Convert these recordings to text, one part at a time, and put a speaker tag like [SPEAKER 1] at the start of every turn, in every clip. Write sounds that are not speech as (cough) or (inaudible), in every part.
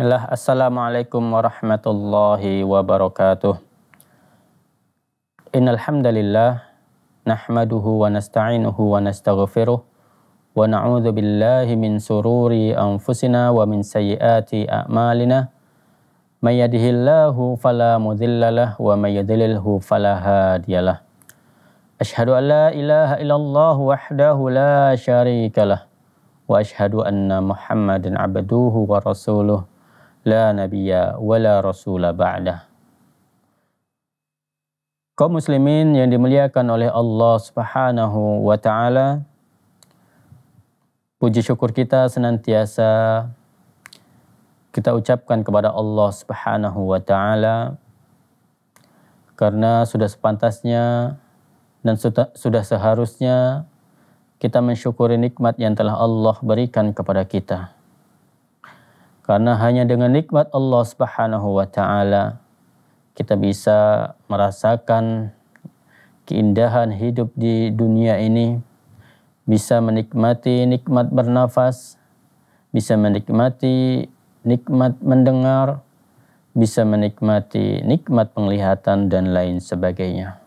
[SPEAKER 1] Bismillah, Assalamualaikum warahmatullahi wabarakatuh. Innalhamdalillah, nahmaduhu wa nasta'inuhu wa nastaghfiruh, wa na'udhu billahi min sururi anfusina wa min sayyiati a'malina. May yahdihillahu fala mudhillalah wa may yudlilhu fala hadiyalah. Ashhadu an la ilaha illallah wahdahu la syarikalah wa ashhadu anna Muhammadin abduhu wa rasuluh la nabiyya wala rasula ba'dah. Kaum muslimin yang dimuliakan oleh Allah Subhanahu wa taala, puji syukur kita senantiasa kita ucapkan kepada Allah Subhanahu wa taala karena sudah sepantasnya dan sudah seharusnya kita mensyukuri nikmat yang telah Allah berikan kepada kita karena hanya dengan nikmat Allah Subhanahu wa taala kita bisa merasakan keindahan hidup di dunia ini, bisa menikmati nikmat bernafas, bisa menikmati nikmat mendengar, bisa menikmati nikmat penglihatan dan lain sebagainya.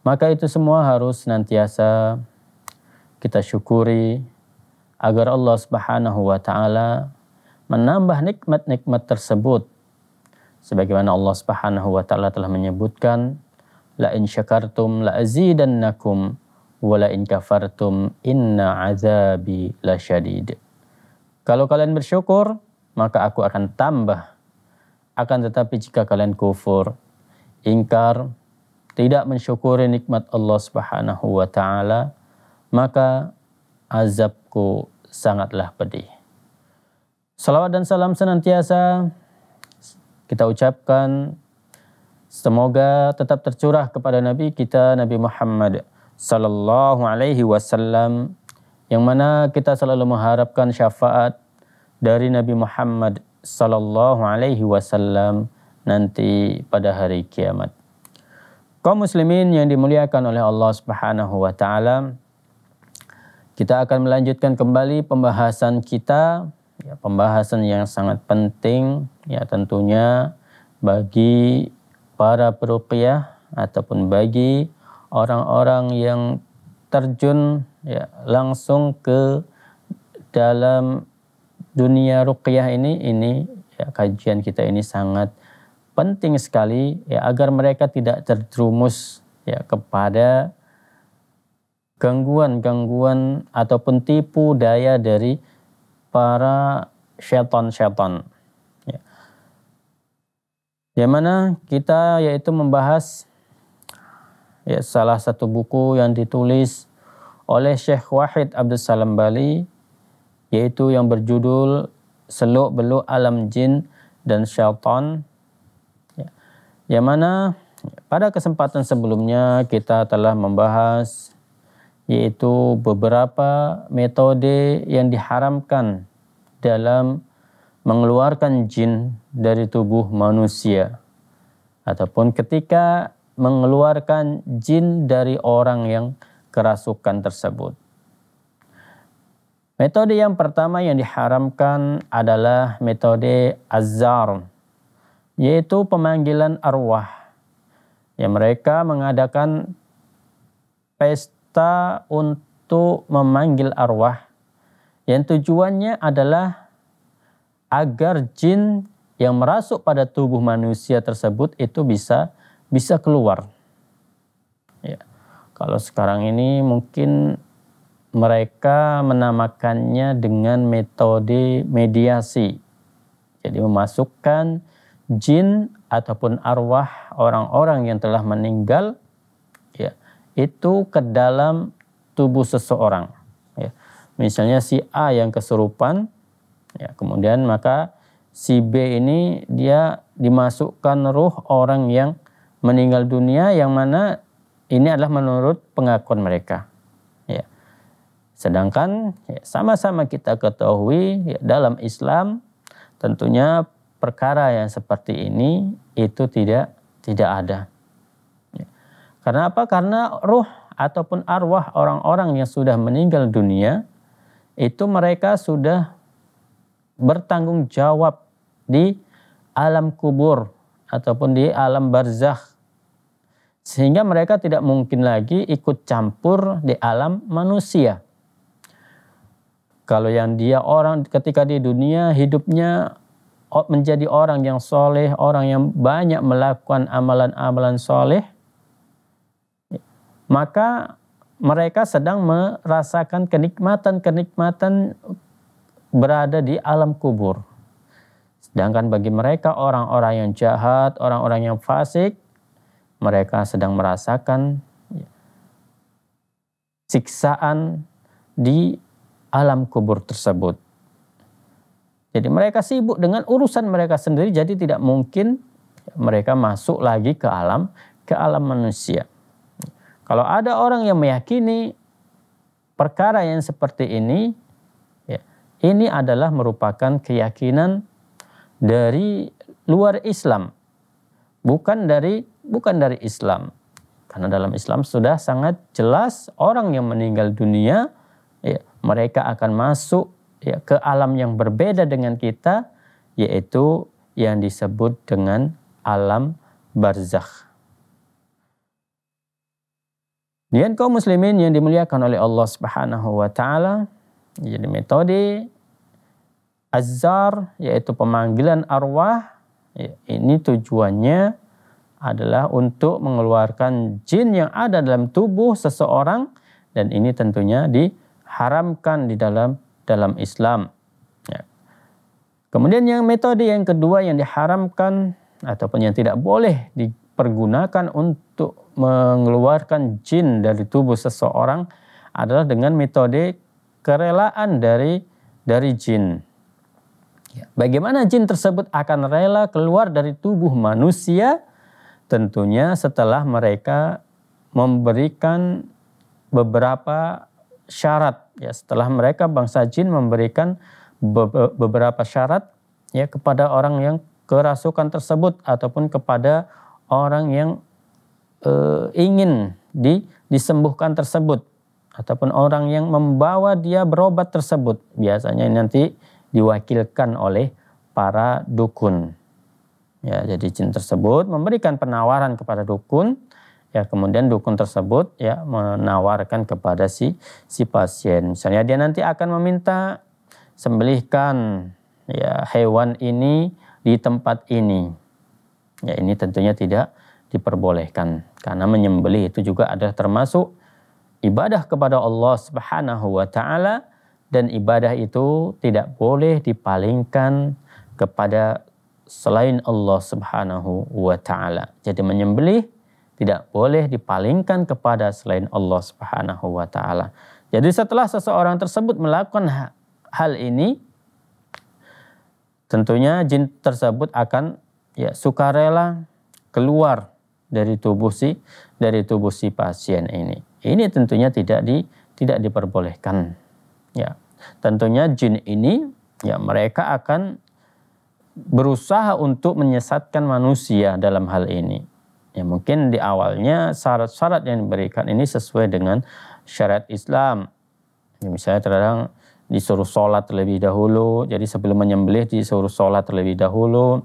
[SPEAKER 1] Maka itu semua harus senantiasa kita syukuri agar Allah Subhanahu wa taala menambah nikmat-nikmat tersebut. Sebagaimana Allah Subhanahu wa taala telah menyebutkan, la in syakartum la azidannakum wa la in kafartum inna azabi lasyadid. Kalau kalian bersyukur, maka aku akan tambah. Akan tetapi jika kalian kufur, ingkar, tidak mensyukuri nikmat Allah Subhanahu wa taala, maka azabku sangatlah pedih. Salawat dan salam senantiasa kita ucapkan semoga tetap tercurah kepada Nabi kita Nabi Muhammad sallallahu alaihi wasallam yang mana kita selalu mengharapkan syafaat dari Nabi Muhammad sallallahu alaihi wasallam nanti pada hari kiamat. Kaum muslimin yang dimuliakan oleh Allah Subhanahu wa taala, kita akan melanjutkan kembali pembahasan kita ya, pembahasan yang sangat penting ya tentunya bagi para perupiah ataupun bagi orang-orang yang terjun ya langsung ke dalam dunia ruqyah ini ini ya, kajian kita ini sangat penting sekali ya agar mereka tidak terjerumus ya kepada gangguan-gangguan ataupun tipu daya dari para syaitan-syaitan. Ya. Yang mana kita yaitu membahas ya, salah satu buku yang ditulis oleh Syekh Wahid Abdul Salam Bali yaitu yang berjudul Seluk Beluk Alam Jin dan Syaitan ya. yang mana pada kesempatan sebelumnya kita telah membahas yaitu beberapa metode yang diharamkan dalam mengeluarkan jin dari tubuh manusia ataupun ketika mengeluarkan jin dari orang yang kerasukan tersebut. Metode yang pertama yang diharamkan adalah metode azar, yaitu pemanggilan arwah. Yang mereka mengadakan pesta kita untuk memanggil arwah yang tujuannya adalah agar jin yang merasuk pada tubuh manusia tersebut itu bisa bisa keluar. Ya. Kalau sekarang ini mungkin mereka menamakannya dengan metode mediasi. Jadi memasukkan jin ataupun arwah orang-orang yang telah meninggal itu ke dalam tubuh seseorang. Ya. Misalnya si A yang kesurupan, ya, kemudian maka si B ini dia dimasukkan ruh orang yang meninggal dunia yang mana ini adalah menurut pengakuan mereka. Ya. Sedangkan ya, sama-sama ya, kita ketahui ya, dalam Islam tentunya perkara yang seperti ini itu tidak tidak ada. Karena apa? Karena ruh ataupun arwah orang-orang yang sudah meninggal dunia itu mereka sudah bertanggung jawab di alam kubur ataupun di alam barzakh sehingga mereka tidak mungkin lagi ikut campur di alam manusia. Kalau yang dia orang ketika di dunia hidupnya menjadi orang yang soleh, orang yang banyak melakukan amalan-amalan soleh, maka mereka sedang merasakan kenikmatan-kenikmatan berada di alam kubur. Sedangkan bagi mereka orang-orang yang jahat, orang-orang yang fasik, mereka sedang merasakan siksaan di alam kubur tersebut. Jadi mereka sibuk dengan urusan mereka sendiri jadi tidak mungkin mereka masuk lagi ke alam ke alam manusia. Kalau ada orang yang meyakini perkara yang seperti ini, ya, ini adalah merupakan keyakinan dari luar Islam, bukan dari bukan dari Islam. Karena dalam Islam sudah sangat jelas orang yang meninggal dunia, ya, mereka akan masuk ya, ke alam yang berbeda dengan kita, yaitu yang disebut dengan alam barzakh. Lihat kaum muslimin yang dimuliakan oleh Allah Subhanahu wa taala jadi metode azar yaitu pemanggilan arwah ya, ini tujuannya adalah untuk mengeluarkan jin yang ada dalam tubuh seseorang dan ini tentunya diharamkan di dalam dalam Islam. Ya. Kemudian yang metode yang kedua yang diharamkan ataupun yang tidak boleh di, pergunakan untuk mengeluarkan jin dari tubuh seseorang adalah dengan metode kerelaan dari dari jin. Ya, bagaimana jin tersebut akan rela keluar dari tubuh manusia? Tentunya setelah mereka memberikan beberapa syarat ya setelah mereka bangsa jin memberikan beberapa syarat ya kepada orang yang kerasukan tersebut ataupun kepada orang yang e, ingin di, disembuhkan tersebut ataupun orang yang membawa dia berobat tersebut biasanya nanti diwakilkan oleh para dukun. Ya, jadi jin tersebut memberikan penawaran kepada dukun, ya kemudian dukun tersebut ya menawarkan kepada si si pasien. Misalnya dia nanti akan meminta sembelihkan ya hewan ini di tempat ini. Ya ini tentunya tidak diperbolehkan karena menyembelih itu juga ada termasuk ibadah kepada Allah Subhanahu wa taala dan ibadah itu tidak boleh dipalingkan kepada selain Allah Subhanahu wa taala. Jadi menyembelih tidak boleh dipalingkan kepada selain Allah Subhanahu wa taala. Jadi setelah seseorang tersebut melakukan hal ini tentunya jin tersebut akan ya sukarela keluar dari tubuh si dari tubuh si pasien ini. Ini tentunya tidak di tidak diperbolehkan. Ya. Tentunya jin ini ya mereka akan berusaha untuk menyesatkan manusia dalam hal ini. Ya mungkin di awalnya syarat-syarat yang diberikan ini sesuai dengan syariat Islam. Ya, misalnya terkadang disuruh sholat terlebih dahulu, jadi sebelum menyembelih disuruh sholat terlebih dahulu,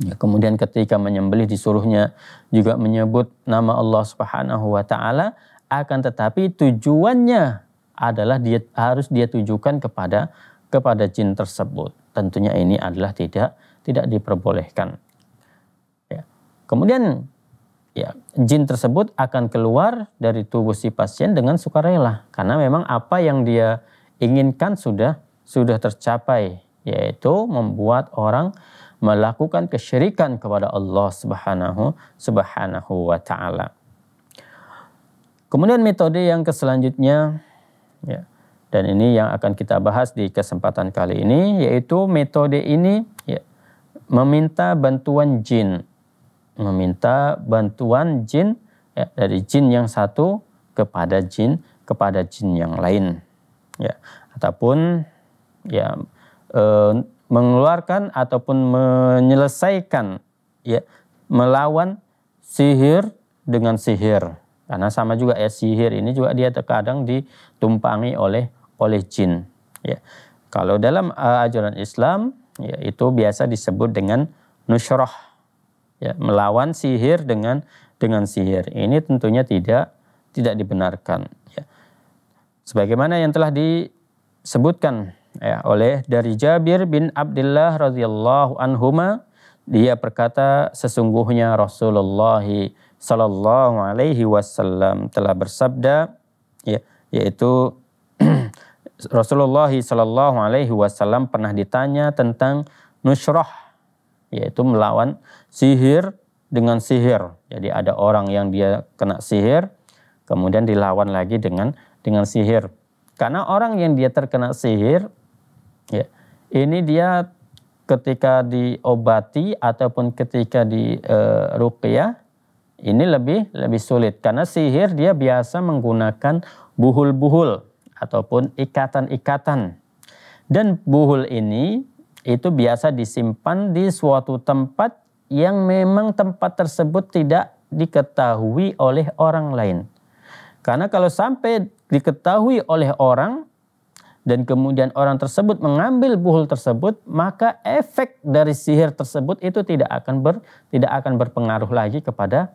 [SPEAKER 1] Ya, kemudian ketika menyembelih disuruhnya juga menyebut nama Allah Subhanahu wa taala akan tetapi tujuannya adalah dia harus dia tujukan kepada kepada jin tersebut. Tentunya ini adalah tidak tidak diperbolehkan. Ya. Kemudian ya jin tersebut akan keluar dari tubuh si pasien dengan sukarela karena memang apa yang dia inginkan sudah sudah tercapai yaitu membuat orang melakukan kesyirikan kepada Allah Subhanahu Subhanahu wa taala. Kemudian metode yang keselanjutnya ya, dan ini yang akan kita bahas di kesempatan kali ini yaitu metode ini ya, meminta bantuan jin. Meminta bantuan jin ya, dari jin yang satu kepada jin kepada jin yang lain ya ataupun ya e, mengeluarkan ataupun menyelesaikan ya melawan sihir dengan sihir. Karena sama juga ya sihir ini juga dia terkadang ditumpangi oleh oleh jin. Ya. Kalau dalam uh, ajaran Islam ya, itu biasa disebut dengan nusroh. Ya, melawan sihir dengan dengan sihir. Ini tentunya tidak tidak dibenarkan. Ya. Sebagaimana yang telah disebutkan ya, oleh dari Jabir bin Abdullah radhiyallahu anhuma dia berkata sesungguhnya Rasulullah shallallahu alaihi wasallam telah bersabda ya, yaitu (clears throat) Rasulullah shallallahu alaihi wasallam pernah ditanya tentang nusrah yaitu melawan sihir dengan sihir. Jadi ada orang yang dia kena sihir kemudian dilawan lagi dengan dengan sihir. Karena orang yang dia terkena sihir Ya. Ini dia ketika diobati ataupun ketika di e, ruqyah ini lebih lebih sulit karena sihir dia biasa menggunakan buhul-buhul ataupun ikatan-ikatan. Dan buhul ini itu biasa disimpan di suatu tempat yang memang tempat tersebut tidak diketahui oleh orang lain. Karena kalau sampai diketahui oleh orang, dan kemudian orang tersebut mengambil buhul tersebut, maka efek dari sihir tersebut itu tidak akan ber, tidak akan berpengaruh lagi kepada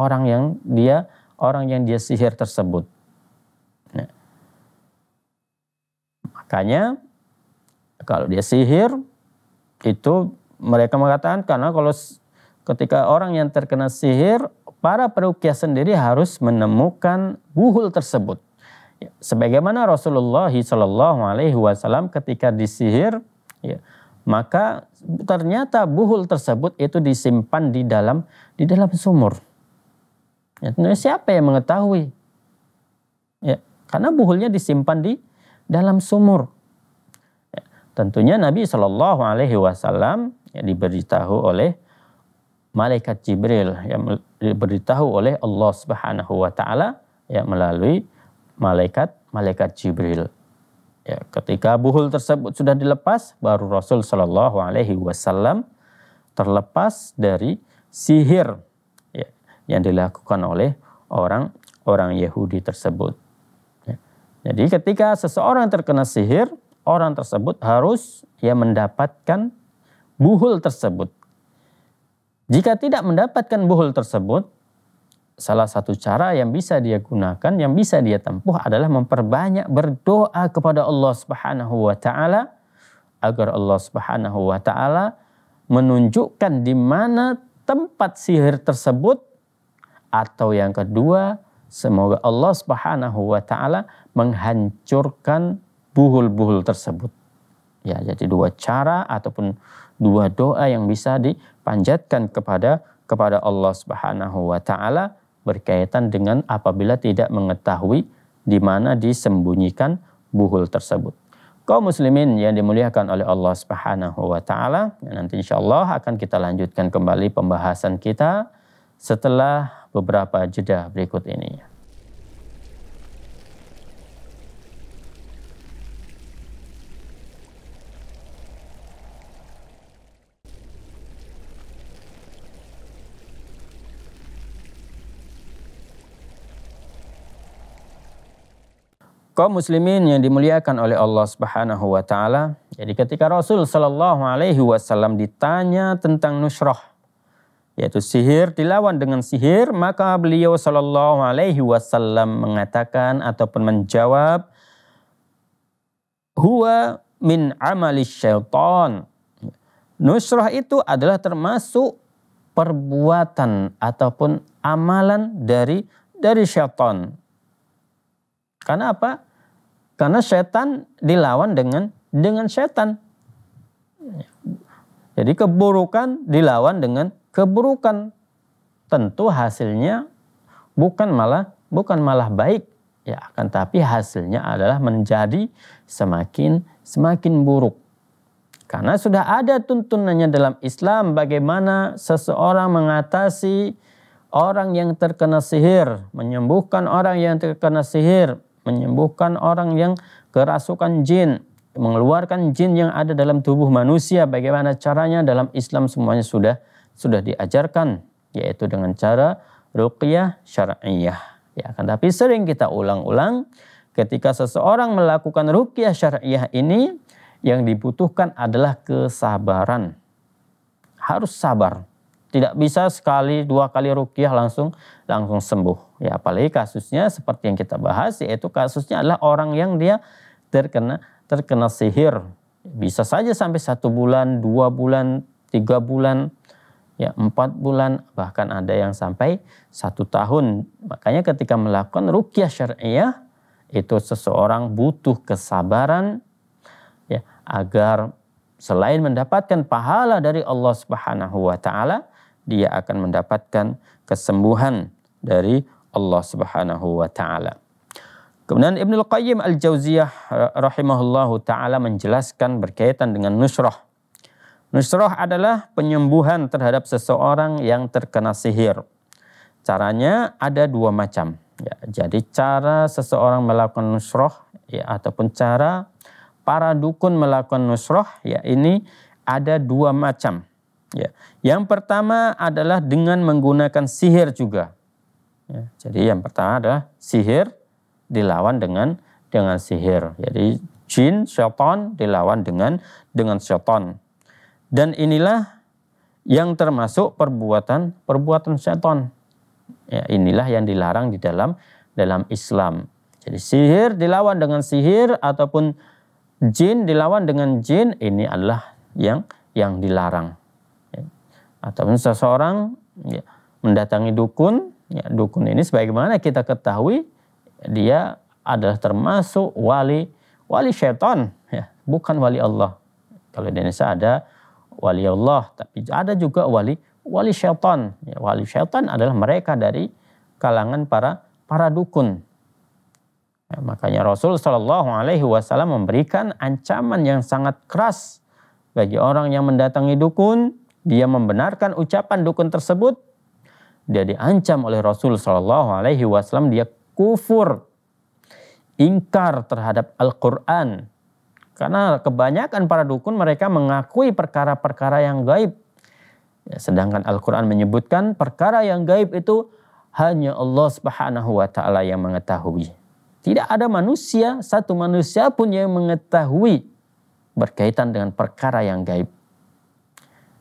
[SPEAKER 1] orang yang dia orang yang dia sihir tersebut. Nah. Makanya kalau dia sihir itu mereka mengatakan karena kalau ketika orang yang terkena sihir para perukia sendiri harus menemukan buhul tersebut Ya, sebagaimana Rasulullah Shallallahu Alaihi Wasallam ketika disihir, ya, maka ternyata buhul tersebut itu disimpan di dalam di dalam sumur. Ya, nah, siapa yang mengetahui? Ya, karena buhulnya disimpan di dalam sumur. Ya, tentunya Nabi Shallallahu Alaihi Wasallam ya, diberitahu oleh malaikat Jibril yang diberitahu oleh Allah Subhanahu Wa Taala ya melalui malaikat-malaikat Jibril. Ya, ketika buhul tersebut sudah dilepas, baru Rasul Shallallahu Alaihi Wasallam terlepas dari sihir ya, yang dilakukan oleh orang-orang Yahudi tersebut. Ya. Jadi ketika seseorang terkena sihir, orang tersebut harus ya mendapatkan buhul tersebut. Jika tidak mendapatkan buhul tersebut, salah satu cara yang bisa dia gunakan, yang bisa dia tempuh adalah memperbanyak berdoa kepada Allah Subhanahu wa taala agar Allah Subhanahu wa taala menunjukkan di mana tempat sihir tersebut atau yang kedua semoga Allah Subhanahu wa taala menghancurkan buhul-buhul tersebut. Ya, jadi dua cara ataupun dua doa yang bisa dipanjatkan kepada kepada Allah Subhanahu wa taala berkaitan dengan apabila tidak mengetahui di mana disembunyikan buhul tersebut. Kaum muslimin yang dimuliakan oleh Allah Subhanahu wa taala, nanti insyaallah akan kita lanjutkan kembali pembahasan kita setelah beberapa jeda berikut ini. kaum muslimin yang dimuliakan oleh Allah Subhanahu wa taala. Jadi ketika Rasul Shallallahu alaihi wasallam ditanya tentang nusroh yaitu sihir dilawan dengan sihir, maka beliau Shallallahu alaihi wasallam mengatakan ataupun menjawab huwa min amali syaitan. Nusrah itu adalah termasuk perbuatan ataupun amalan dari dari syaitan. Karena apa? Karena setan dilawan dengan dengan setan. Jadi keburukan dilawan dengan keburukan. Tentu hasilnya bukan malah bukan malah baik ya akan tapi hasilnya adalah menjadi semakin semakin buruk. Karena sudah ada tuntunannya dalam Islam bagaimana seseorang mengatasi orang yang terkena sihir, menyembuhkan orang yang terkena sihir, menyembuhkan orang yang kerasukan jin, mengeluarkan jin yang ada dalam tubuh manusia. Bagaimana caranya dalam Islam semuanya sudah sudah diajarkan yaitu dengan cara ruqyah syar'iyah. Ya, kan tapi sering kita ulang-ulang ketika seseorang melakukan ruqyah syar'iyah ini yang dibutuhkan adalah kesabaran. Harus sabar. Tidak bisa sekali dua kali rukiah langsung langsung sembuh. Ya apalagi kasusnya seperti yang kita bahas yaitu kasusnya adalah orang yang dia terkena terkena sihir. Bisa saja sampai satu bulan, dua bulan, tiga bulan, ya empat bulan bahkan ada yang sampai satu tahun makanya ketika melakukan rukyah syariah itu seseorang butuh kesabaran ya agar selain mendapatkan pahala dari Allah Subhanahu wa taala dia akan mendapatkan kesembuhan dari Allah Subhanahu wa taala. Kemudian Ibnu Qayyim Al-Jauziyah rahimahullahu taala menjelaskan berkaitan dengan nusrah. Nusrah adalah penyembuhan terhadap seseorang yang terkena sihir. Caranya ada dua macam. Ya, jadi cara seseorang melakukan nusrah ya, ataupun cara para dukun melakukan nusrah ya ini ada dua macam. Ya. Yang pertama adalah dengan menggunakan sihir juga. Ya. Jadi yang pertama adalah sihir dilawan dengan dengan sihir. Jadi jin, syaitan dilawan dengan dengan syaitan. Dan inilah yang termasuk perbuatan perbuatan syaitan. Ya, inilah yang dilarang di dalam dalam Islam. Jadi sihir dilawan dengan sihir ataupun jin dilawan dengan jin ini adalah yang yang dilarang. Atau seseorang ya, mendatangi dukun, ya, dukun ini sebagaimana kita ketahui dia adalah termasuk wali wali setan, ya, bukan wali Allah. Kalau di Indonesia ada wali Allah, tapi ada juga wali wali setan. Ya, wali setan adalah mereka dari kalangan para para dukun. Ya, makanya Rasul Shallallahu Alaihi Wasallam memberikan ancaman yang sangat keras bagi orang yang mendatangi dukun dia membenarkan ucapan dukun tersebut, dia diancam oleh Rasul Shallallahu Alaihi Wasallam dia kufur, ingkar terhadap Al-Quran. Karena kebanyakan para dukun mereka mengakui perkara-perkara yang gaib. Ya, sedangkan Al-Quran menyebutkan perkara yang gaib itu hanya Allah Subhanahu wa taala yang mengetahui. Tidak ada manusia, satu manusia pun yang mengetahui berkaitan dengan perkara yang gaib.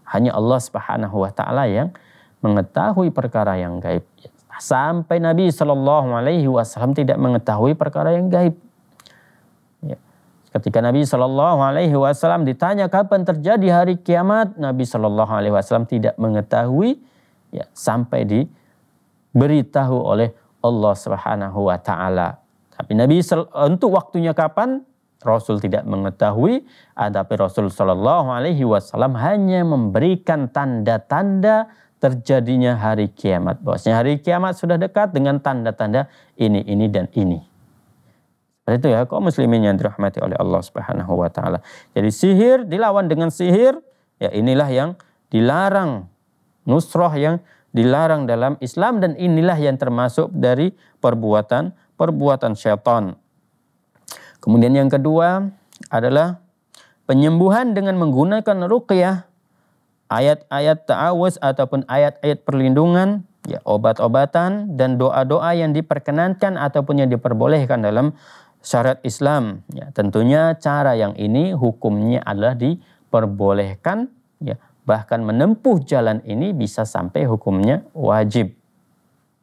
[SPEAKER 1] Hanya Allah Subhanahu wa taala yang mengetahui perkara yang gaib. Sampai Nabi Shallallahu alaihi wasallam tidak mengetahui perkara yang gaib. Ya. Ketika Nabi Shallallahu alaihi wasallam ditanya kapan terjadi hari kiamat, Nabi Shallallahu alaihi wasallam tidak mengetahui ya sampai diberitahu oleh Allah Subhanahu wa taala. Tapi Nabi untuk waktunya kapan Rasul tidak mengetahui, tetapi ah, Rasul Shallallahu Alaihi Wasallam hanya memberikan tanda-tanda terjadinya hari kiamat. Bosnya hari kiamat sudah dekat dengan tanda-tanda ini, ini dan ini. Seperti itu ya, kaum muslimin yang dirahmati oleh Allah Subhanahu wa taala. Jadi sihir dilawan dengan sihir, ya inilah yang dilarang. Nusrah yang dilarang dalam Islam dan inilah yang termasuk dari perbuatan perbuatan syaitan. Kemudian yang kedua adalah penyembuhan dengan menggunakan ruqyah, ayat-ayat ta'awuz ataupun ayat-ayat perlindungan, ya obat-obatan dan doa-doa yang diperkenankan ataupun yang diperbolehkan dalam syariat Islam. Ya, tentunya cara yang ini hukumnya adalah diperbolehkan ya bahkan menempuh jalan ini bisa sampai hukumnya wajib.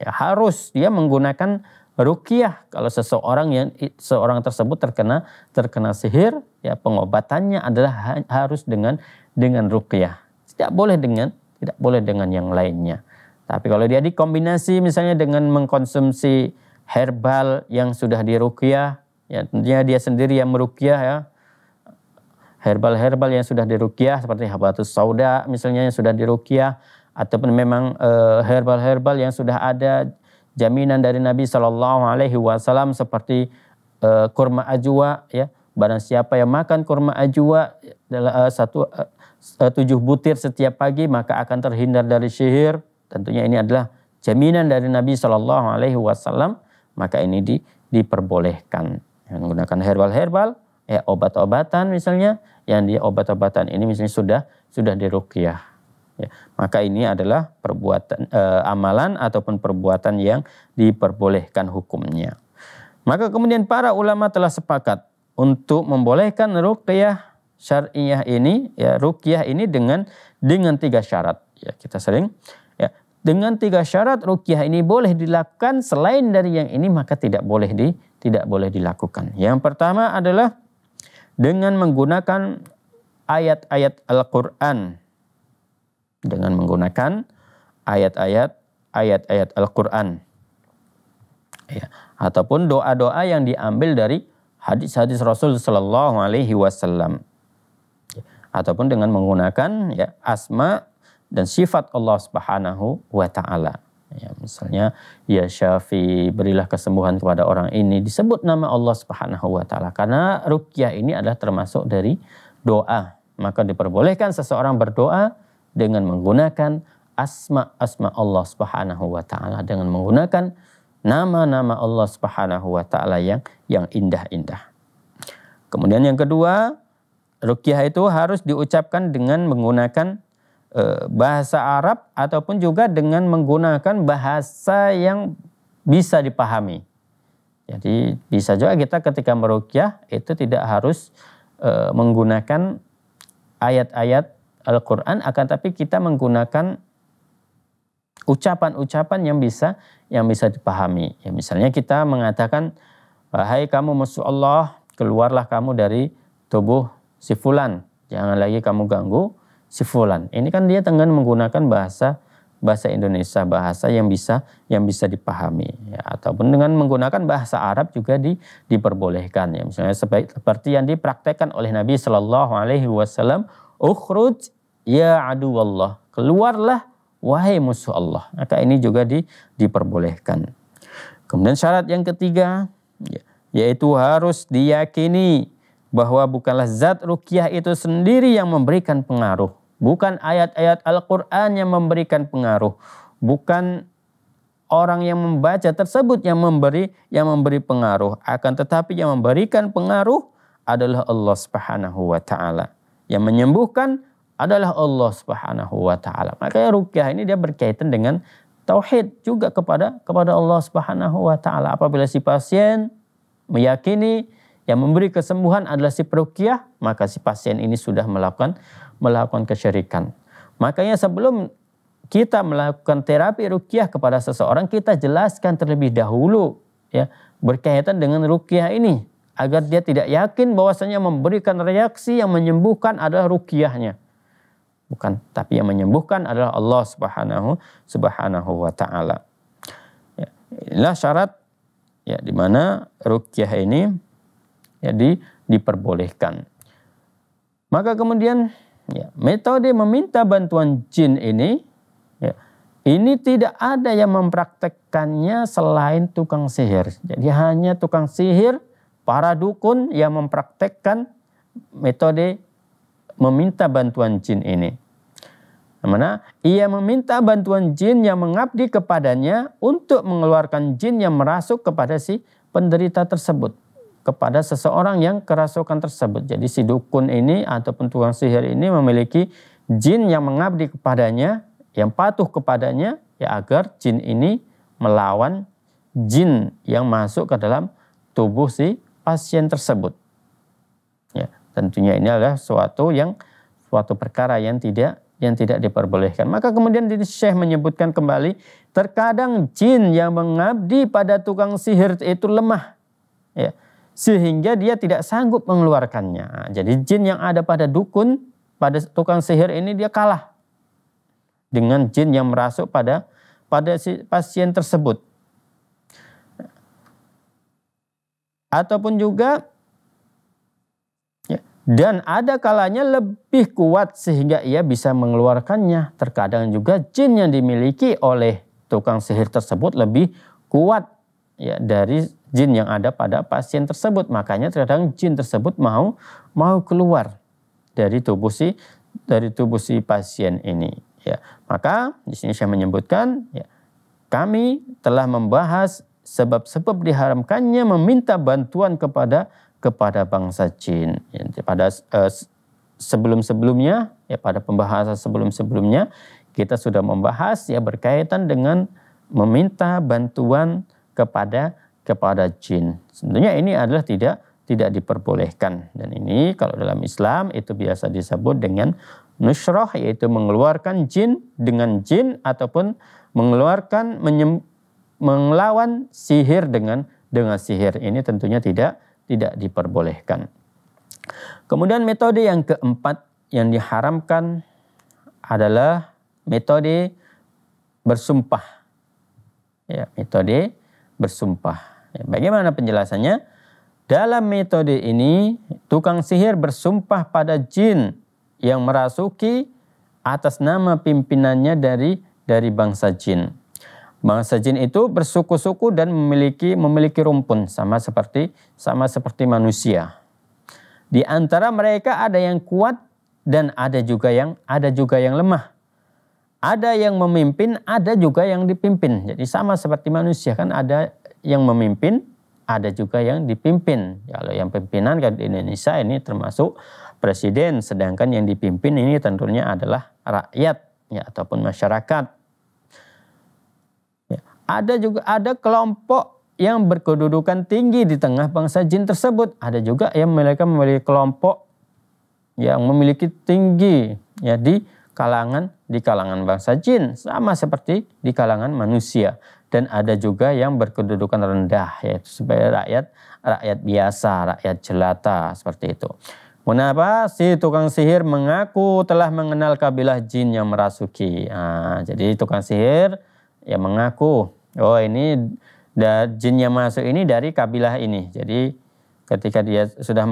[SPEAKER 1] Ya, harus dia menggunakan rukiah kalau seseorang yang seorang tersebut terkena terkena sihir ya pengobatannya adalah harus dengan dengan rukiah tidak boleh dengan tidak boleh dengan yang lainnya tapi kalau dia dikombinasi misalnya dengan mengkonsumsi herbal yang sudah dirukiah ya tentunya dia sendiri yang merukiah ya herbal-herbal yang sudah dirukiah seperti habatus sauda misalnya yang sudah dirukiah ataupun memang eh, herbal-herbal yang sudah ada jaminan dari Nabi Shallallahu Alaihi Wasallam seperti uh, kurma ajwa ya barang siapa yang makan kurma ajwa uh, satu uh, tujuh butir setiap pagi maka akan terhindar dari sihir tentunya ini adalah jaminan dari Nabi Shallallahu Alaihi Wasallam maka ini di, diperbolehkan yang menggunakan herbal-herbal ya obat-obatan misalnya yang di obat-obatan ini misalnya sudah sudah dirukyah Ya, maka ini adalah perbuatan e, amalan ataupun perbuatan yang diperbolehkan hukumnya. Maka kemudian para ulama telah sepakat untuk membolehkan ruqyah syariah ini ya ruqyah ini dengan dengan tiga syarat. Ya, kita sering ya dengan tiga syarat ruqyah ini boleh dilakukan selain dari yang ini maka tidak boleh di tidak boleh dilakukan. Yang pertama adalah dengan menggunakan ayat-ayat Al-Qur'an dengan menggunakan ayat-ayat ayat-ayat Al-Qur'an. Ya, ataupun doa-doa yang diambil dari hadis-hadis Rasul Sallallahu alaihi wasallam. Ya. ataupun dengan menggunakan ya asma dan sifat Allah Subhanahu wa taala. Ya, misalnya ya Syafi berilah kesembuhan kepada orang ini disebut nama Allah Subhanahu wa taala karena rukyah ini adalah termasuk dari doa. Maka diperbolehkan seseorang berdoa dengan menggunakan asma-asma Allah Subhanahu wa taala dengan menggunakan nama-nama Allah Subhanahu wa taala yang yang indah-indah. Kemudian yang kedua, ruqyah itu harus diucapkan dengan menggunakan e, bahasa Arab ataupun juga dengan menggunakan bahasa yang bisa dipahami. Jadi bisa juga kita ketika merukyah itu tidak harus e, menggunakan ayat-ayat Al-Quran, akan tapi kita menggunakan ucapan-ucapan yang bisa yang bisa dipahami. Ya, misalnya kita mengatakan, Hai kamu musuh Allah, keluarlah kamu dari tubuh si fulan. Jangan lagi kamu ganggu si fulan. Ini kan dia dengan menggunakan bahasa bahasa Indonesia, bahasa yang bisa yang bisa dipahami ya, ataupun dengan menggunakan bahasa Arab juga di, diperbolehkan ya. Misalnya seperti yang dipraktekkan oleh Nabi Shallallahu alaihi wasallam, "Ukhruj ya adu Allah, keluarlah wahai musuh Allah. Maka ini juga di, diperbolehkan. Kemudian syarat yang ketiga, ya, yaitu harus diyakini bahwa bukanlah zat rukyah itu sendiri yang memberikan pengaruh. Bukan ayat-ayat Al-Quran yang memberikan pengaruh. Bukan orang yang membaca tersebut yang memberi yang memberi pengaruh. Akan tetapi yang memberikan pengaruh adalah Allah Subhanahu wa taala yang menyembuhkan adalah Allah Subhanahu wa taala. Makanya rukyah ini dia berkaitan dengan tauhid juga kepada kepada Allah Subhanahu wa taala. Apabila si pasien meyakini yang memberi kesembuhan adalah si perukyah, maka si pasien ini sudah melakukan melakukan kesyirikan. Makanya sebelum kita melakukan terapi rukyah kepada seseorang, kita jelaskan terlebih dahulu ya berkaitan dengan rukyah ini agar dia tidak yakin bahwasanya memberikan reaksi yang menyembuhkan adalah rukyahnya bukan tapi yang menyembuhkan adalah Allah Subhanahu Subhanahu wa taala. Ya, inilah syarat ya di mana ruqyah ini jadi ya, diperbolehkan. Maka kemudian ya, metode meminta bantuan jin ini ya, ini tidak ada yang mempraktekkannya selain tukang sihir. Jadi hanya tukang sihir, para dukun yang mempraktekkan metode meminta bantuan jin ini. Mana ia meminta bantuan jin yang mengabdi kepadanya untuk mengeluarkan jin yang merasuk kepada si penderita tersebut, kepada seseorang yang kerasukan tersebut. Jadi si dukun ini ataupun tukang sihir ini memiliki jin yang mengabdi kepadanya, yang patuh kepadanya, ya agar jin ini melawan jin yang masuk ke dalam tubuh si pasien tersebut tentunya ini adalah suatu yang suatu perkara yang tidak yang tidak diperbolehkan. Maka kemudian Syekh menyebutkan kembali, terkadang jin yang mengabdi pada tukang sihir itu lemah. Ya. Sehingga dia tidak sanggup mengeluarkannya. Nah, jadi jin yang ada pada dukun, pada tukang sihir ini dia kalah. Dengan jin yang merasuk pada pada si pasien tersebut. Ataupun juga dan ada kalanya lebih kuat sehingga ia bisa mengeluarkannya. Terkadang juga jin yang dimiliki oleh tukang sihir tersebut lebih kuat ya dari jin yang ada pada pasien tersebut. Makanya terkadang jin tersebut mau mau keluar dari tubuh si dari tubuh si pasien ini ya. Maka di sini saya menyebutkan ya kami telah membahas sebab-sebab diharamkannya meminta bantuan kepada kepada bangsa Jin. Ya, pada eh, sebelum-sebelumnya, ya pada pembahasan sebelum-sebelumnya, kita sudah membahas ya berkaitan dengan meminta bantuan kepada kepada jin. Tentunya ini adalah tidak tidak diperbolehkan dan ini kalau dalam Islam itu biasa disebut dengan nusroh yaitu mengeluarkan jin dengan jin ataupun mengeluarkan menyem, mengelawan sihir dengan dengan sihir ini tentunya tidak tidak diperbolehkan. Kemudian metode yang keempat yang diharamkan adalah metode bersumpah. Ya, metode bersumpah. Ya, bagaimana penjelasannya? Dalam metode ini, tukang sihir bersumpah pada jin yang merasuki atas nama pimpinannya dari dari bangsa jin jin itu bersuku-suku dan memiliki memiliki rumpun sama seperti sama seperti manusia. Di antara mereka ada yang kuat dan ada juga yang ada juga yang lemah. Ada yang memimpin, ada juga yang dipimpin. Jadi sama seperti manusia kan ada yang memimpin, ada juga yang dipimpin. Kalau yang pimpinan kan di Indonesia ini termasuk presiden, sedangkan yang dipimpin ini tentunya adalah rakyat ya ataupun masyarakat. Ada juga ada kelompok yang berkedudukan tinggi di tengah bangsa jin tersebut. Ada juga yang mereka memiliki kelompok yang memiliki tinggi ya di kalangan di kalangan bangsa jin sama seperti di kalangan manusia dan ada juga yang berkedudukan rendah yaitu sebagai rakyat rakyat biasa, rakyat jelata seperti itu. Kenapa si tukang sihir mengaku telah mengenal kabilah jin yang merasuki? Nah, jadi tukang sihir ya mengaku, oh ini jin yang masuk ini dari kabilah ini. Jadi ketika dia sudah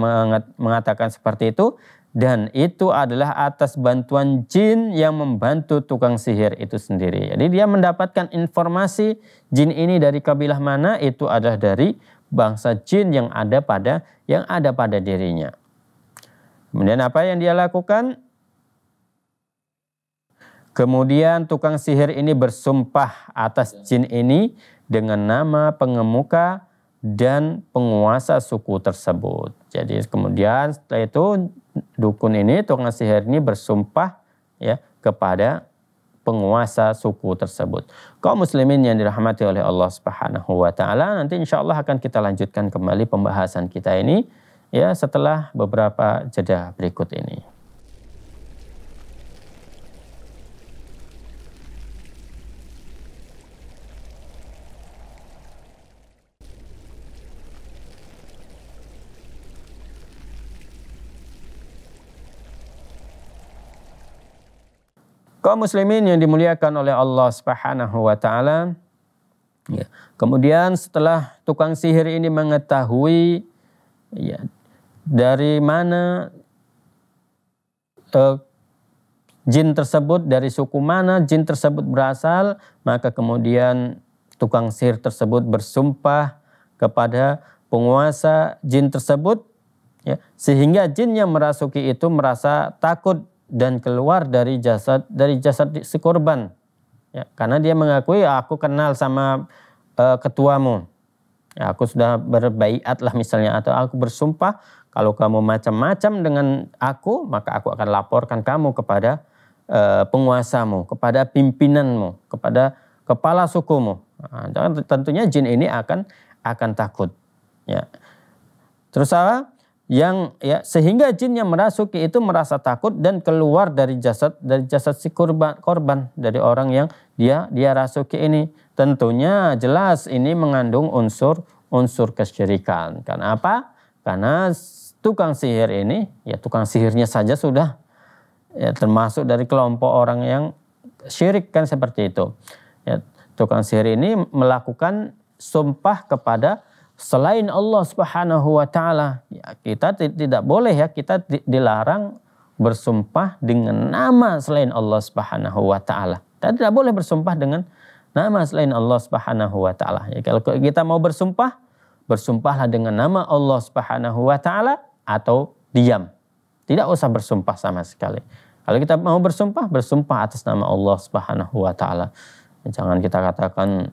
[SPEAKER 1] mengatakan seperti itu, dan itu adalah atas bantuan jin yang membantu tukang sihir itu sendiri. Jadi dia mendapatkan informasi jin ini dari kabilah mana itu adalah dari bangsa jin yang ada pada yang ada pada dirinya. Kemudian apa yang dia lakukan? Kemudian tukang sihir ini bersumpah atas jin ini dengan nama pengemuka dan penguasa suku tersebut. Jadi kemudian setelah itu dukun ini tukang sihir ini bersumpah ya kepada penguasa suku tersebut. Kaum muslimin yang dirahmati oleh Allah Subhanahu wa taala, nanti insyaallah akan kita lanjutkan kembali pembahasan kita ini ya setelah beberapa jeda berikut ini. Kaum muslimin yang dimuliakan oleh Allah Subhanahu wa taala. Ya. Kemudian setelah tukang sihir ini mengetahui ya, dari mana uh, jin tersebut dari suku mana jin tersebut berasal, maka kemudian tukang sihir tersebut bersumpah kepada penguasa jin tersebut ya, sehingga jin yang merasuki itu merasa takut dan keluar dari jasad dari jasad si korban. Ya, karena dia mengakui ah, aku kenal sama uh, ketuamu. Ya, aku sudah berbaiat lah misalnya atau aku bersumpah kalau kamu macam-macam dengan aku maka aku akan laporkan kamu kepada uh, penguasamu, kepada pimpinanmu, kepada kepala sukumu. Nah, tentunya jin ini akan akan takut. Ya. Terus apa? yang ya sehingga jin yang merasuki itu merasa takut dan keluar dari jasad dari jasad si korban korban dari orang yang dia dia rasuki ini tentunya jelas ini mengandung unsur unsur kesyirikan karena apa karena tukang sihir ini ya tukang sihirnya saja sudah ya termasuk dari kelompok orang yang syirik kan seperti itu ya tukang sihir ini melakukan sumpah kepada selain Allah Subhanahu wa taala ya, kita tidak boleh ya kita dilarang bersumpah dengan nama selain Allah Subhanahu wa taala. Kita tidak boleh bersumpah dengan nama selain Allah Subhanahu wa taala. Ya, kalau kita mau bersumpah, bersumpahlah dengan nama Allah Subhanahu wa taala atau diam. Tidak usah bersumpah sama sekali. Kalau kita mau bersumpah, bersumpah atas nama Allah Subhanahu wa taala. Jangan kita katakan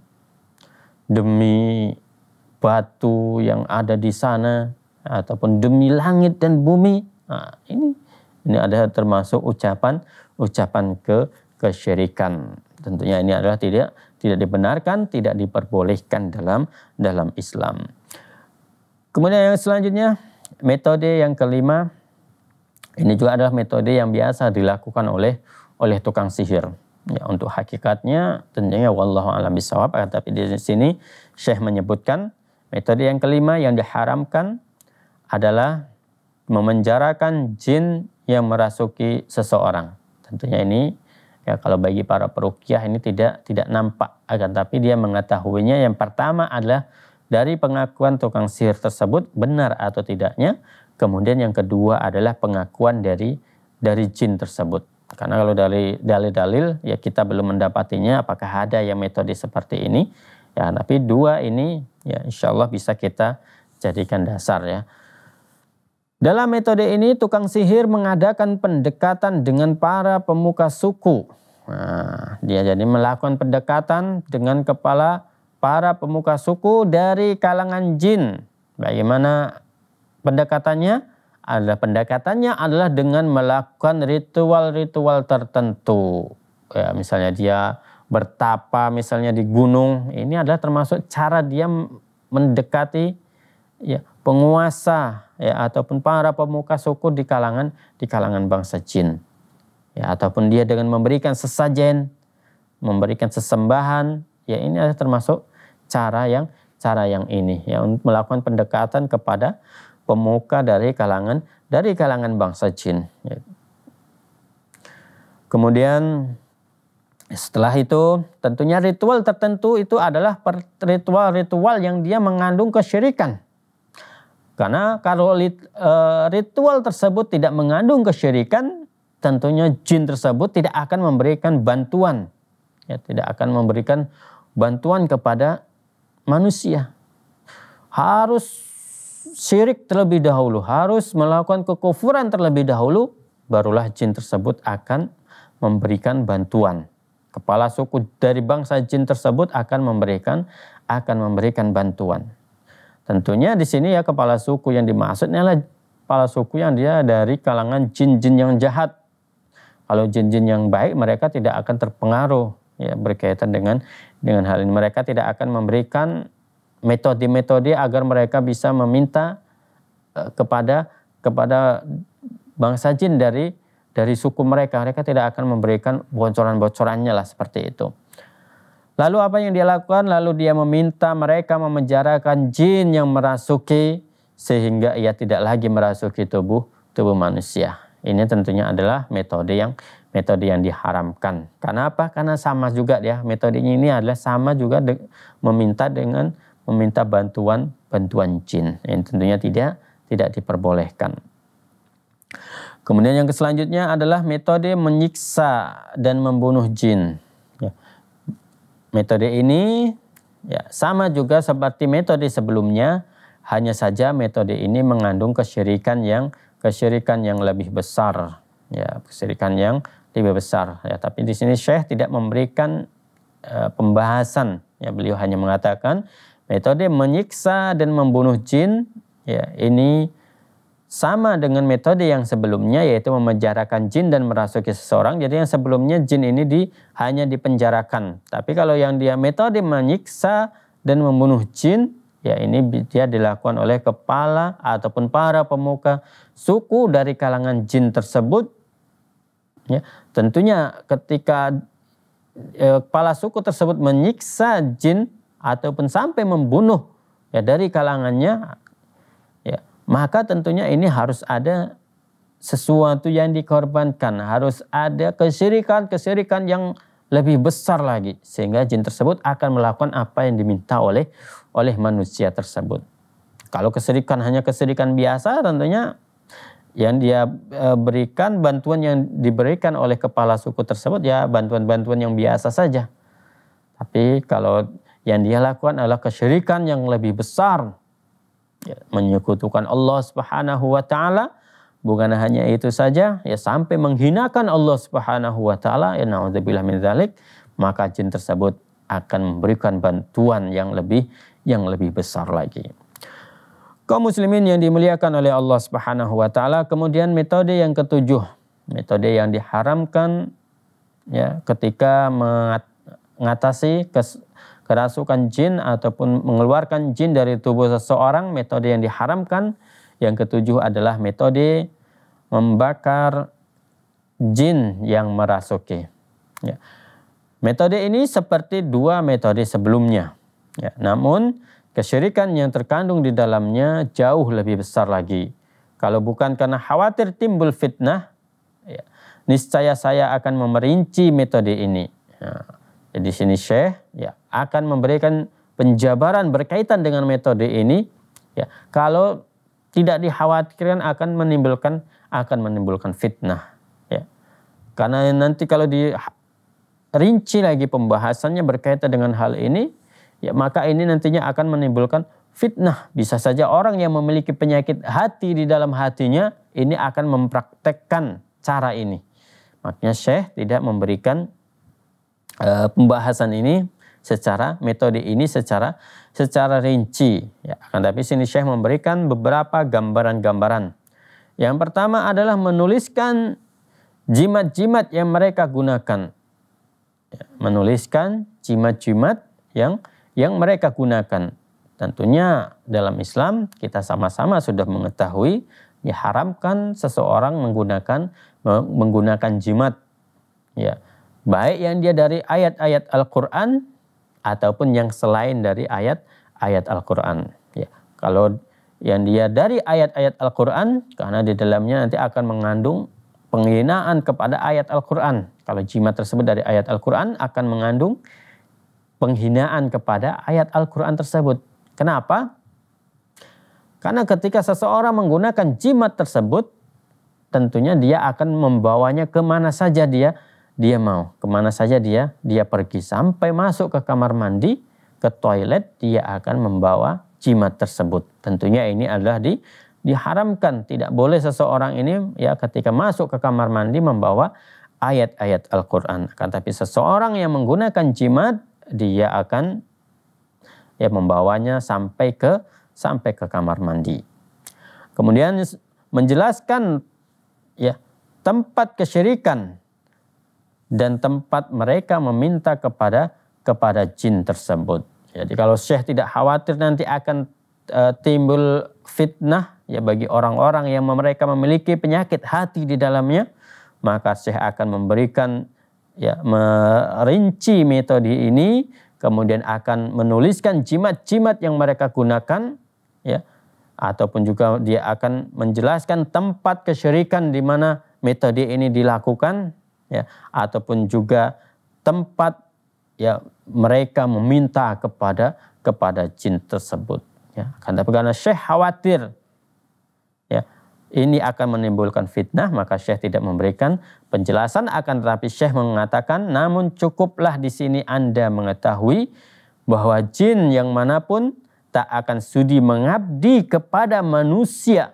[SPEAKER 1] demi batu yang ada di sana ataupun demi langit dan bumi. Nah, ini ini adalah termasuk ucapan ucapan ke kesyirikan. Tentunya ini adalah tidak tidak dibenarkan, tidak diperbolehkan dalam dalam Islam. Kemudian yang selanjutnya metode yang kelima ini juga adalah metode yang biasa dilakukan oleh oleh tukang sihir. Ya, untuk hakikatnya tentunya wallahu alam bisawab tapi di sini Syekh menyebutkan Metode yang kelima yang diharamkan adalah memenjarakan jin yang merasuki seseorang. Tentunya ini ya kalau bagi para perukiah ini tidak tidak nampak akan tapi dia mengetahuinya yang pertama adalah dari pengakuan tukang sihir tersebut benar atau tidaknya. Kemudian yang kedua adalah pengakuan dari dari jin tersebut. Karena kalau dari dalil-dalil ya kita belum mendapatinya apakah ada yang metode seperti ini. Ya, tapi dua ini Ya, insya Allah bisa kita jadikan dasar ya. Dalam metode ini, tukang sihir mengadakan pendekatan dengan para pemuka suku. Nah, dia jadi melakukan pendekatan dengan kepala para pemuka suku dari kalangan jin. Bagaimana pendekatannya? Adalah pendekatannya adalah dengan melakukan ritual-ritual tertentu. Ya, misalnya dia bertapa misalnya di gunung ini adalah termasuk cara dia mendekati ya penguasa ya ataupun para pemuka suku di kalangan di kalangan bangsa jin ya ataupun dia dengan memberikan sesajen memberikan sesembahan ya ini adalah termasuk cara yang cara yang ini ya untuk melakukan pendekatan kepada pemuka dari kalangan dari kalangan bangsa jin ya. kemudian setelah itu, tentunya ritual tertentu itu adalah ritual-ritual yang dia mengandung kesyirikan. Karena kalau eh, ritual tersebut tidak mengandung kesyirikan, tentunya jin tersebut tidak akan memberikan bantuan. Ya, tidak akan memberikan bantuan kepada manusia. Harus syirik terlebih dahulu, harus melakukan kekufuran terlebih dahulu, barulah jin tersebut akan memberikan bantuan. Kepala suku dari bangsa jin tersebut akan memberikan akan memberikan bantuan. Tentunya di sini ya kepala suku yang dimaksudnya adalah kepala suku yang dia dari kalangan jin-jin yang jahat. Kalau jin-jin yang baik mereka tidak akan terpengaruh ya berkaitan dengan dengan hal ini mereka tidak akan memberikan metode-metode agar mereka bisa meminta eh, kepada kepada bangsa jin dari dari suku mereka, mereka tidak akan memberikan bocoran-bocorannya lah seperti itu. Lalu apa yang dia lakukan? Lalu dia meminta mereka memenjarakan jin yang merasuki sehingga ia tidak lagi merasuki tubuh tubuh manusia. Ini tentunya adalah metode yang metode yang diharamkan. Karena apa? Karena sama juga ya metodenya ini adalah sama juga de, meminta dengan meminta bantuan bantuan jin. Ini tentunya tidak tidak diperbolehkan. Kemudian yang selanjutnya adalah metode menyiksa dan membunuh jin. Ya. Metode ini ya, sama juga seperti metode sebelumnya, hanya saja metode ini mengandung kesyirikan yang kesyirikan yang lebih besar. Ya, kesyirikan yang lebih besar. Ya, tapi di sini Syekh tidak memberikan uh, pembahasan. Ya, beliau hanya mengatakan metode menyiksa dan membunuh jin ya ini sama dengan metode yang sebelumnya yaitu memenjarakan jin dan merasuki seseorang. Jadi yang sebelumnya jin ini di, hanya dipenjarakan. Tapi kalau yang dia metode menyiksa dan membunuh jin, ya ini dia dilakukan oleh kepala ataupun para pemuka suku dari kalangan jin tersebut. Ya, tentunya ketika eh, kepala suku tersebut menyiksa jin ataupun sampai membunuh ya dari kalangannya maka tentunya ini harus ada sesuatu yang dikorbankan, harus ada kesyirikan-kesyirikan yang lebih besar lagi sehingga jin tersebut akan melakukan apa yang diminta oleh oleh manusia tersebut. Kalau kesirikan hanya kesirikan biasa tentunya yang dia e, berikan bantuan yang diberikan oleh kepala suku tersebut ya bantuan-bantuan yang biasa saja. Tapi kalau yang dia lakukan adalah kesyirikan yang lebih besar Ya, menyekutukan Allah Subhanahu wa taala bukan hanya itu saja ya sampai menghinakan Allah Subhanahu wa taala ya naudzubillah min dzalik maka jin tersebut akan memberikan bantuan yang lebih yang lebih besar lagi. Kaum muslimin yang dimuliakan oleh Allah Subhanahu wa taala kemudian metode yang ketujuh metode yang diharamkan ya ketika mengatasi kerasukan jin ataupun mengeluarkan jin dari tubuh seseorang, metode yang diharamkan. Yang ketujuh adalah metode membakar jin yang merasuki. Ya. Metode ini seperti dua metode sebelumnya. Ya, namun kesyirikan yang terkandung di dalamnya jauh lebih besar lagi. Kalau bukan karena khawatir timbul fitnah, ya, niscaya saya akan memerinci metode ini. Ya. Jadi di sini Syekh ya akan memberikan penjabaran berkaitan dengan metode ini ya kalau tidak dikhawatirkan akan menimbulkan akan menimbulkan fitnah ya. Karena nanti kalau di rinci lagi pembahasannya berkaitan dengan hal ini ya maka ini nantinya akan menimbulkan fitnah. Bisa saja orang yang memiliki penyakit hati di dalam hatinya ini akan mempraktekkan cara ini. Makanya Syekh tidak memberikan e, pembahasan ini secara metode ini secara secara rinci. Ya, akan tapi sini Syekh memberikan beberapa gambaran-gambaran. Yang pertama adalah menuliskan jimat-jimat yang mereka gunakan. Ya, menuliskan jimat-jimat yang yang mereka gunakan. Tentunya dalam Islam kita sama-sama sudah mengetahui diharamkan seseorang menggunakan menggunakan jimat. Ya Baik yang dia dari ayat-ayat Al-Quran ataupun yang selain dari ayat-ayat Al-Quran. Ya, kalau yang dia dari ayat-ayat Al-Quran, karena di dalamnya nanti akan mengandung penghinaan kepada ayat Al-Quran. Kalau jimat tersebut dari ayat Al-Quran akan mengandung penghinaan kepada ayat Al-Quran tersebut. Kenapa? Karena ketika seseorang menggunakan jimat tersebut, tentunya dia akan membawanya kemana saja dia dia mau. Kemana saja dia, dia pergi. Sampai masuk ke kamar mandi, ke toilet, dia akan membawa jimat tersebut. Tentunya ini adalah di diharamkan. Tidak boleh seseorang ini ya ketika masuk ke kamar mandi membawa ayat-ayat Al-Quran. tapi seseorang yang menggunakan jimat, dia akan ya membawanya sampai ke sampai ke kamar mandi. Kemudian menjelaskan ya tempat kesyirikan dan tempat mereka meminta kepada kepada jin tersebut. Jadi kalau Syekh tidak khawatir nanti akan e, timbul fitnah ya bagi orang-orang yang mereka memiliki penyakit hati di dalamnya, maka Syekh akan memberikan ya merinci metode ini kemudian akan menuliskan jimat-jimat yang mereka gunakan ya ataupun juga dia akan menjelaskan tempat kesyirikan di mana metode ini dilakukan ya ataupun juga tempat ya mereka meminta kepada kepada jin tersebut ya karena karena Syekh khawatir ya ini akan menimbulkan fitnah maka Syekh tidak memberikan penjelasan akan tetapi Syekh mengatakan namun cukuplah di sini Anda mengetahui bahwa jin yang manapun tak akan sudi mengabdi kepada manusia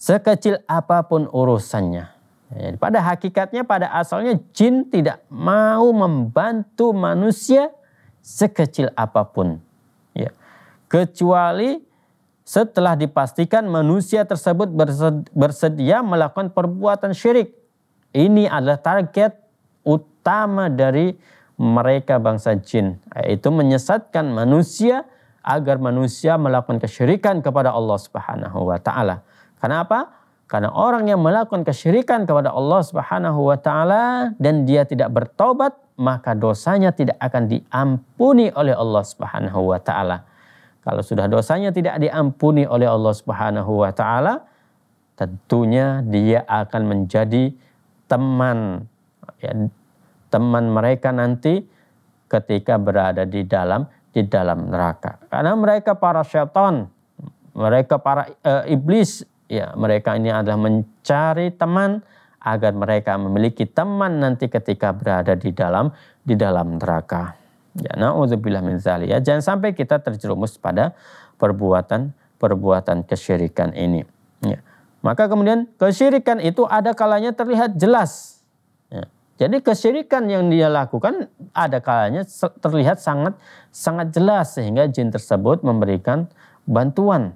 [SPEAKER 1] sekecil apapun urusannya. Jadi ya, pada hakikatnya, pada asalnya jin tidak mau membantu manusia sekecil apapun. Ya. Kecuali setelah dipastikan manusia tersebut bersedia melakukan perbuatan syirik. Ini adalah target utama dari mereka bangsa jin, yaitu menyesatkan manusia agar manusia melakukan kesyirikan kepada Allah Subhanahu wa taala. Karena apa? Karena orang yang melakukan kesyirikan kepada Allah Subhanahu wa taala dan dia tidak bertobat, maka dosanya tidak akan diampuni oleh Allah Subhanahu wa taala. Kalau sudah dosanya tidak diampuni oleh Allah Subhanahu wa taala, tentunya dia akan menjadi teman ya, teman mereka nanti ketika berada di dalam di dalam neraka. Karena mereka para setan, mereka para e, iblis Ya, mereka ini adalah mencari teman agar mereka memiliki teman nanti ketika berada di dalam di dalam neraka. Ya, naudzubillah min Ya, jangan sampai kita terjerumus pada perbuatan perbuatan kesyirikan ini. Ya. Maka kemudian kesyirikan itu ada kalanya terlihat jelas. Ya. Jadi kesyirikan yang dia lakukan ada kalanya terlihat sangat sangat jelas sehingga jin tersebut memberikan bantuan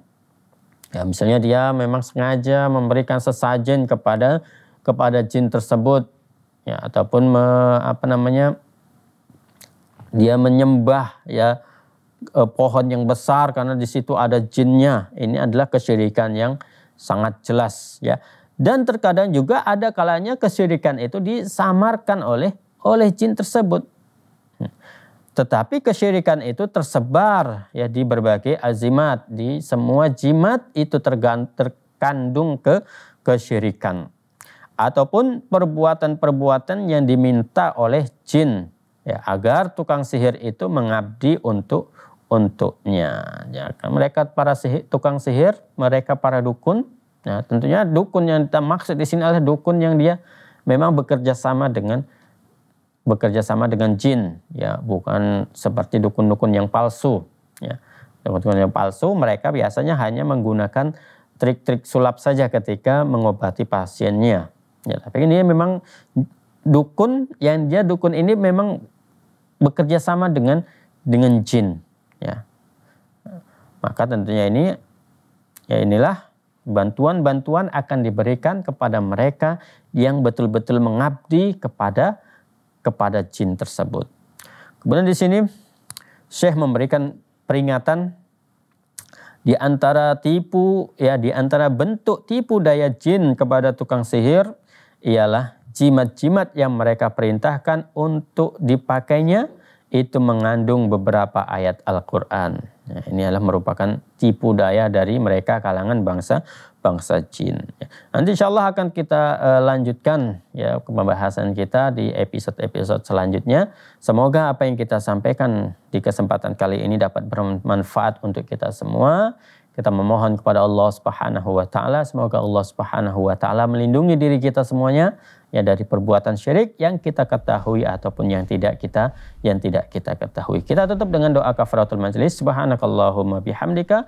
[SPEAKER 1] Ya, misalnya dia memang sengaja memberikan sesajen kepada kepada jin tersebut ya ataupun me, apa namanya dia menyembah ya e, pohon yang besar karena di situ ada jinnya. Ini adalah kesyirikan yang sangat jelas ya. Dan terkadang juga ada kalanya kesyirikan itu disamarkan oleh oleh jin tersebut. Hmm. Tetapi kesyirikan itu tersebar ya di berbagai azimat, di semua jimat itu terkandung ke kesyirikan. Ataupun perbuatan-perbuatan yang diminta oleh jin ya agar tukang sihir itu mengabdi untuk untuknya. Ya, kan mereka para sihir, tukang sihir, mereka para dukun. Nah, tentunya dukun yang kita maksud di sini adalah dukun yang dia memang bekerja sama dengan bekerja sama dengan jin ya bukan seperti dukun-dukun yang palsu ya dukun-dukun yang palsu mereka biasanya hanya menggunakan trik-trik sulap saja ketika mengobati pasiennya ya tapi ini memang dukun yang dia dukun ini memang bekerja sama dengan dengan jin ya maka tentunya ini ya inilah bantuan-bantuan akan diberikan kepada mereka yang betul-betul mengabdi kepada kepada jin tersebut. Kemudian di sini Syekh memberikan peringatan di antara tipu ya di antara bentuk tipu daya jin kepada tukang sihir ialah jimat-jimat yang mereka perintahkan untuk dipakainya itu mengandung beberapa ayat Al-Qur'an. Nah, ini adalah merupakan tipu daya dari mereka kalangan bangsa bangsa jin. Nanti insya Allah akan kita uh, lanjutkan ya pembahasan kita di episode-episode selanjutnya. Semoga apa yang kita sampaikan di kesempatan kali ini dapat bermanfaat untuk kita semua. Kita memohon kepada Allah Subhanahu wa taala semoga Allah Subhanahu wa taala melindungi diri kita semuanya ya dari perbuatan syirik yang kita ketahui ataupun yang tidak kita yang tidak kita ketahui. Kita tutup dengan doa kafaratul majelis. Subhanakallahumma bihamdika